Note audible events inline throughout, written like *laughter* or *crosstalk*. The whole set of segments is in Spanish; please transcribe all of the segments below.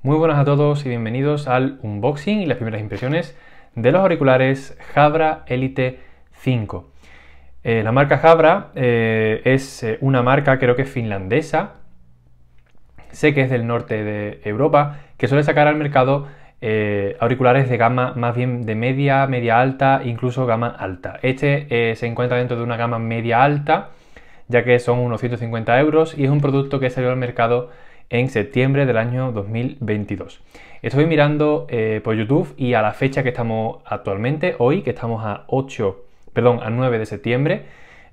Muy buenas a todos y bienvenidos al unboxing y las primeras impresiones de los auriculares Jabra Elite 5. Eh, la marca Jabra eh, es eh, una marca creo que finlandesa, sé que es del norte de Europa, que suele sacar al mercado auriculares de gama más bien de media, media alta, incluso gama alta. Este se encuentra dentro de una gama media alta, ya que son unos 150 euros y es un producto que salió al mercado en septiembre del año 2022. Estoy mirando eh, por YouTube y a la fecha que estamos actualmente, hoy, que estamos a 8, perdón, a 9 de septiembre,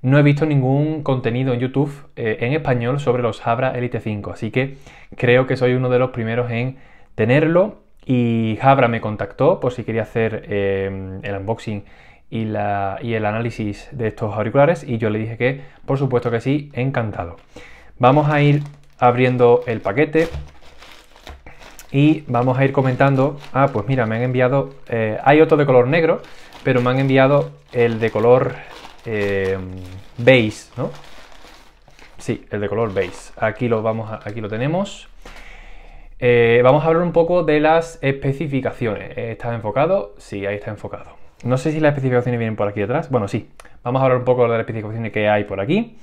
no he visto ningún contenido en YouTube eh, en español sobre los Jabra Elite 5, así que creo que soy uno de los primeros en tenerlo y Jabra me contactó por si quería hacer eh, el unboxing y, la, y, el análisis de estos auriculares y yo le dije que por supuesto que sí, encantado. Vamos a ir abriendo el paquete y vamos a ir comentando. Ah, pues mira, me han enviado. Eh, hay otro de color negro, pero me han enviado el de color eh, beige, ¿no? Sí, el de color beige. Aquí lo, vamos aquí lo tenemos. Eh, vamos a hablar un poco de las especificaciones. ¿Está enfocado? Sí, ahí está enfocado. No sé si las especificaciones vienen por aquí detrás. Bueno, sí. Vamos a hablar un poco de las especificaciones que hay por aquí.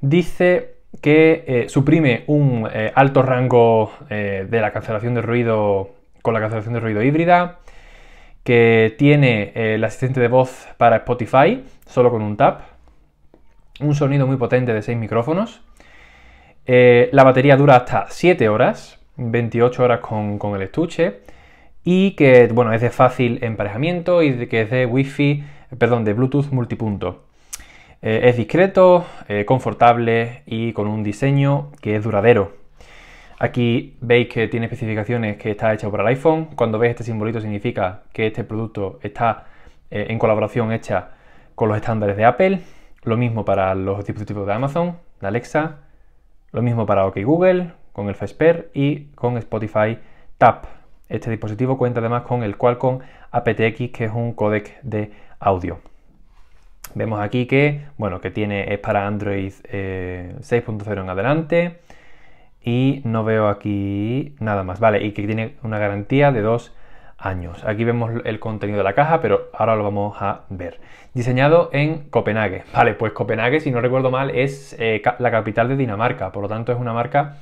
Dice que eh, suprime un eh, alto rango eh, de la cancelación de ruido con la cancelación de ruido híbrida, que tiene el asistente de voz para Spotify solo con un tap, un sonido muy potente de 6 micrófonos, la batería dura hasta 7 horas, 28 horas con, el estuche, y que bueno, es de fácil emparejamiento y que es de wifi, perdón, de Bluetooth multipunto. Eh, es discreto, eh, confortable y con un diseño que es duradero. Aquí veis que tiene especificaciones que está hecha para el iPhone. Cuando veis este simbolito significa que este producto está eh, en colaboración hecha con los estándares de Apple. Lo mismo para los dispositivos de Amazon, de Alexa. Lo mismo para OK Google, con el Fesper y con Spotify Tap. Este dispositivo cuenta además con el Qualcomm aptX, que es un codec de audio. Vemos aquí que, bueno, que tiene, es para Android 6.0 eh, en adelante y no veo aquí nada más, ¿vale? Y que tiene una garantía de dos años. Aquí vemos el contenido de la caja, pero ahora lo vamos a ver. Diseñado en Copenhague, *laughs* ¿vale? Pues Copenhague, si no recuerdo mal, es eh, la capital de Dinamarca, por lo tanto es una marca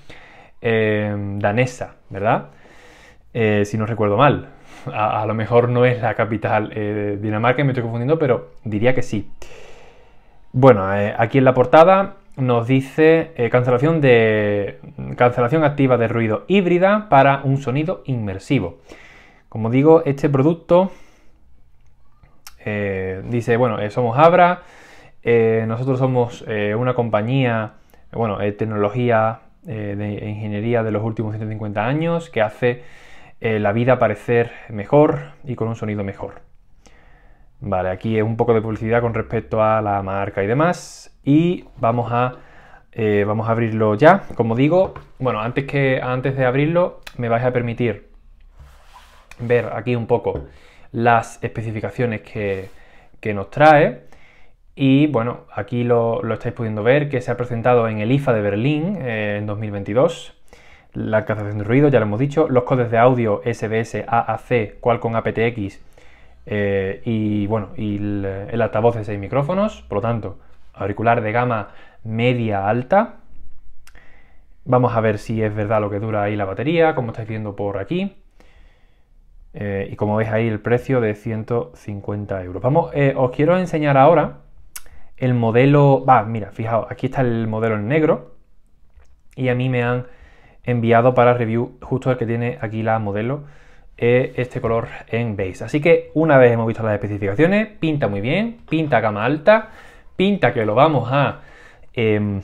eh, danesa, ¿verdad? si no recuerdo mal a, lo mejor no es la capital eh, de Dinamarca, me estoy confundiendo, pero diría que sí. Bueno, eh, aquí en la portada nos dice eh, cancelación, de, cancelación activa de ruido híbrida para un sonido inmersivo. Como digo, este producto dice, bueno, somos Abra, nosotros somos una compañía, bueno, tecnología de ingeniería de los últimos 150 años que hace eh, la vida parecer mejor y con un sonido mejor. Vale, aquí es un poco de publicidad con respecto a la marca y demás. Y vamos a, eh, vamos a abrirlo ya. Como digo, bueno, antes, que, antes de abrirlo me vais a permitir ver aquí un poco las especificaciones que, nos trae. Y bueno, aquí lo, estáis pudiendo ver, que se ha presentado en el IFA de Berlín eh, en 2022 la cancelación de ruido, ya lo hemos dicho, los codes de audio SBS, AAC, con aptX eh, y bueno, el, altavoz de 6 micrófonos, por lo tanto, auricular de gama media alta. Vamos a ver si es verdad lo que dura ahí la batería, como estáis viendo por aquí. Eh, y como veis ahí el precio de 150 euros. Vamos, eh, os quiero enseñar ahora el modelo... Va, mira, fijaos, aquí está el modelo en negro. Y a mí me han enviado para review, justo el que tiene aquí la modelo, este color en base. Así que una vez hemos visto las especificaciones, pinta muy bien, pinta gama alta, pinta que lo vamos a em,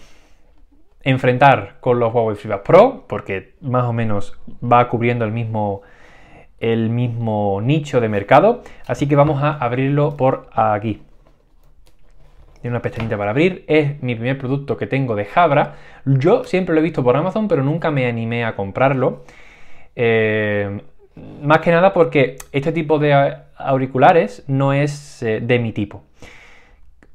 enfrentar con los Huawei FreeBuds Pro, porque más o menos va cubriendo el mismo el mismo nicho de mercado, así que vamos a abrirlo por aquí tiene una pestañita para abrir, es mi primer producto que tengo de Jabra. Yo siempre lo he visto por Amazon, pero nunca me animé a comprarlo. Eh, más que nada porque este tipo de auriculares no es eh, de mi tipo.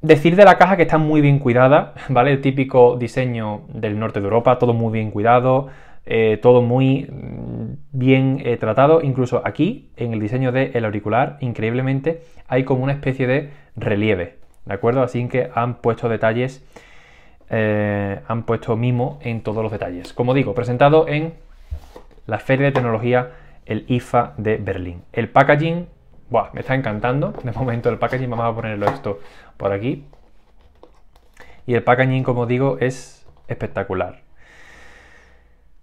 Decir de la caja que está muy bien cuidada, *laughs* ¿vale? El típico diseño del norte de Europa, todo muy bien cuidado, eh, todo muy mm, bien tratado. Incluso aquí, en el diseño del auricular, increíblemente, hay como una especie de relieve. ¿de acuerdo? Así que han puesto detalles, eh, han puesto mimo en todos los detalles. Como digo, presentado en la Feria de Tecnología, el IFA de Berlín. El packaging, me está encantando. De momento el packaging, vamos a ponerlo esto por aquí. Y el packaging, como digo, es espectacular.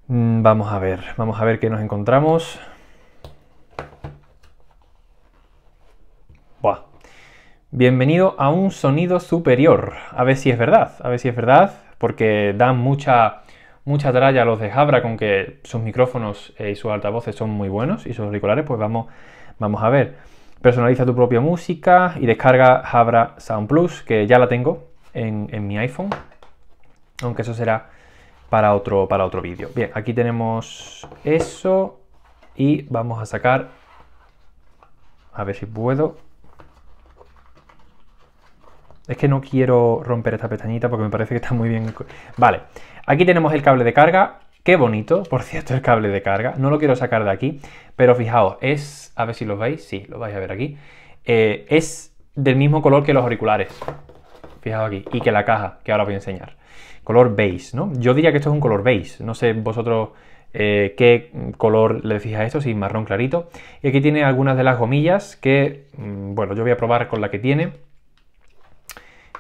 Mm, vamos a ver, vamos a ver qué nos encontramos. Bienvenido a un sonido superior. A ver si es verdad, a ver si es verdad, porque dan mucha, mucha tralla los de Jabra con que sus micrófonos eh, y sus altavoces son muy buenos y sus auriculares, pues vamos, vamos a ver. Personaliza tu propia música y descarga Jabra Sound Plus, que ya la tengo en, en mi iPhone, aunque eso será para otro, para otro vídeo. Bien, aquí tenemos eso y vamos a sacar, a ver si puedo, es que no quiero romper esta pestañita porque me parece que está muy bien. Vale, aquí tenemos el cable de carga. Qué bonito, por cierto, el cable de carga. No lo quiero sacar de aquí, pero fijaos, es... A ver si lo veis, sí, lo vais a ver aquí. Eh, es del mismo color que los auriculares. Fijaos aquí. Y que la caja, que ahora os voy a enseñar. Color beige, ¿no? Yo diría que esto es un color beige. No sé vosotros eh, qué color le fijáis esto, si marrón clarito. Y aquí tiene algunas de las gomillas que, mm, bueno, yo voy a probar con la que tiene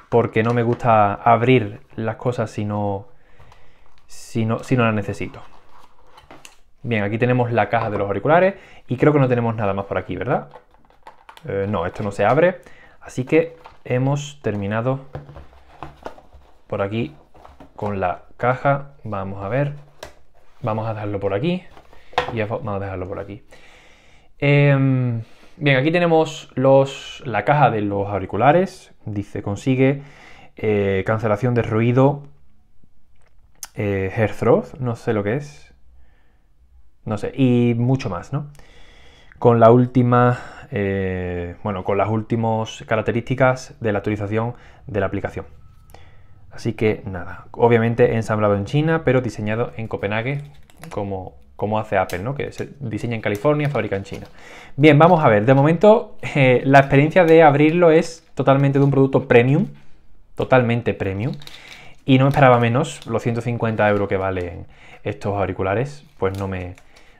porque no me gusta abrir las cosas si no, si no, si no las necesito. Bien, aquí tenemos la caja de los auriculares y creo que no tenemos nada más por aquí, ¿verdad? Eh, no, esto no se abre, así que hemos terminado por aquí con la caja. Vamos a ver, vamos a dejarlo por aquí y vamos a dejarlo por aquí. Em, bien, aquí tenemos los, la caja de los auriculares Dice, consigue eh, cancelación de ruido eh, no sé lo que es. No sé, y mucho más, ¿no? Con la última, eh, bueno, con las últimas características de la actualización de la aplicación. Así que nada, obviamente ensamblado en China, pero diseñado en Copenhague, como, como hace Apple, ¿no? Que se diseña en California, fabrica en China. Bien, vamos a ver, de momento eh, la experiencia de abrirlo es totalmente de un producto premium, totalmente premium. Y no me esperaba menos, los 150 euros que valen estos auriculares, pues no me,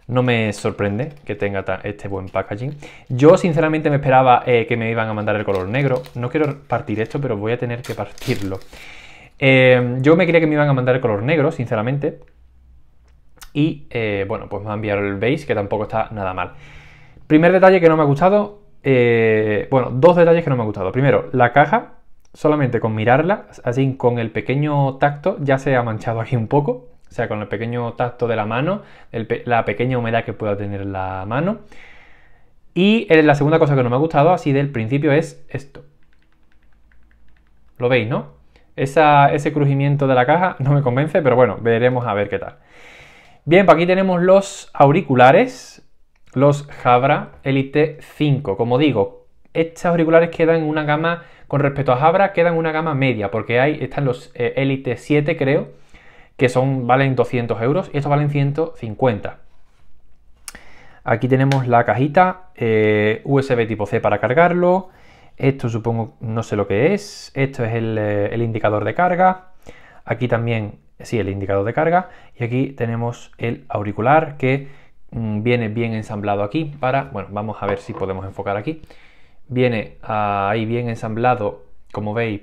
no me sorprende que tenga este buen packaging. Yo sinceramente me esperaba eh, que me iban a mandar el color negro. No quiero partir esto, pero voy a tener que partirlo. Eh, yo me creía que me iban a mandar el color negro, sinceramente. Y eh, bueno, pues me han enviado el beige, que tampoco está nada mal. Primer detalle que no me ha gustado, eh, bueno, dos detalles que no me ha gustado. Primero, la caja, solamente con mirarla, así con el pequeño tacto, ya se ha manchado aquí un poco. O sea, con el pequeño tacto de la mano, la pequeña humedad que pueda tener la mano. Y la segunda cosa que no me ha gustado, así del principio, es esto. Lo veis, ¿no? ese crujimiento de la caja no me convence, pero bueno, veremos a ver qué tal. Bien, pues aquí tenemos los auriculares los Jabra Elite 5. Como digo, estos auriculares quedan en una gama, con respecto a Jabra, quedan en una gama media, porque hay, están los eh, Elite 7, creo, que son, valen 200 euros, y estos valen 150. Aquí tenemos la cajita eh, USB tipo C para cargarlo. Esto supongo, no sé lo que es. Esto es eh, el indicador de carga. Aquí también, sí, el indicador de carga. Y aquí tenemos el auricular que Mm, viene bien ensamblado aquí para, bueno, vamos a ver si podemos enfocar aquí. Viene ah, ahí bien ensamblado, como veis,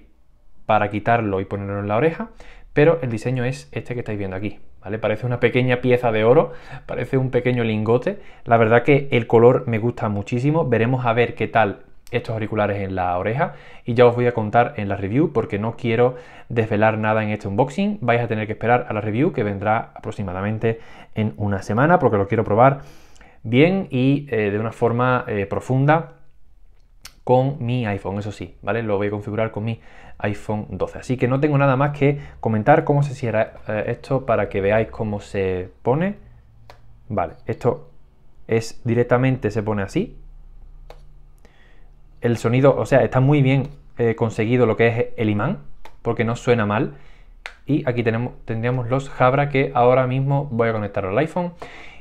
para quitarlo y ponerlo en la oreja, pero el diseño es este que estáis viendo aquí, ¿vale? Parece una pequeña pieza de oro, parece un pequeño lingote. La verdad que el color me gusta muchísimo, veremos a ver qué tal estos auriculares en la oreja y ya os voy a contar en la review porque no quiero desvelar nada en este unboxing. Vais a tener que esperar a la review que vendrá aproximadamente en una semana porque lo quiero probar bien y eh, de una forma eh, profunda con mi iPhone, eso sí, ¿vale? Lo voy a configurar con mi iPhone 12. Así que no tengo nada más que comentar cómo se cierra eh, esto para que veáis cómo se pone. Vale, esto es directamente, se pone así, el sonido, o sea, está muy bien eh, conseguido lo que es el imán, porque no suena mal. Y aquí tenemos, tendríamos los Jabra que ahora mismo voy a conectar al iPhone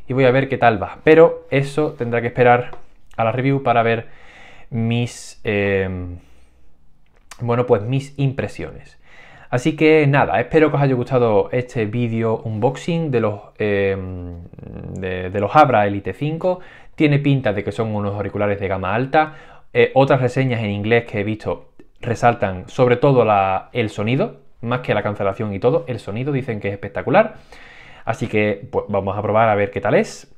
y voy a ver qué tal va. Pero eso tendrá que esperar a la review para ver mis, em, bueno, pues mis impresiones. Así que nada, espero que os haya gustado este vídeo unboxing de los, eh, de, Elite 5. Tiene pinta de que son unos auriculares de gama alta, eh, otras reseñas en inglés que he visto resaltan sobre todo el sonido, más que la cancelación y todo, el sonido dicen que es espectacular. Así que pues, vamos a probar a ver qué tal es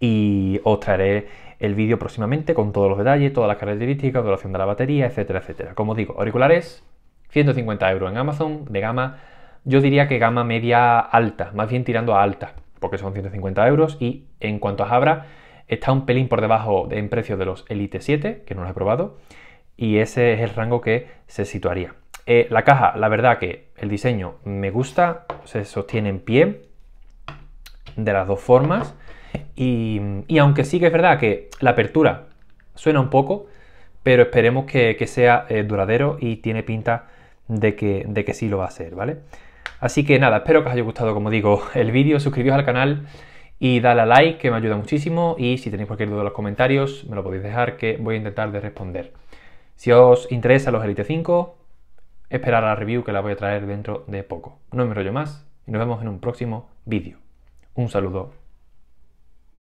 y os traeré el vídeo próximamente con todos los detalles, todas las características, duración de la batería, etcétera, etcétera. Como digo, auriculares, 150 euros en Amazon, de gama, yo diría que gama media alta, más bien tirando a alta, porque son 150 euros y en cuanto a Jabra, Está un pelín por debajo en precio de los Elite 7, que no los he probado, y ese es el rango que se situaría. Eh, la caja, la verdad que el diseño me gusta, se sostiene en pie de las dos formas, y, aunque sí que es verdad que la apertura suena un poco, pero esperemos que, sea eh, duradero y tiene pinta de que, de que sí lo va a ser, ¿vale? Así que nada, espero que os haya gustado, como digo, el vídeo, suscribíos al canal y dale a like que me ayuda muchísimo y si tenéis cualquier duda en los comentarios me lo podéis dejar que voy a intentar de responder. Si os interesa los Elite 5, esperar la review que la voy a traer dentro de poco. No me enrollo más y nos vemos en un próximo vídeo. Un saludo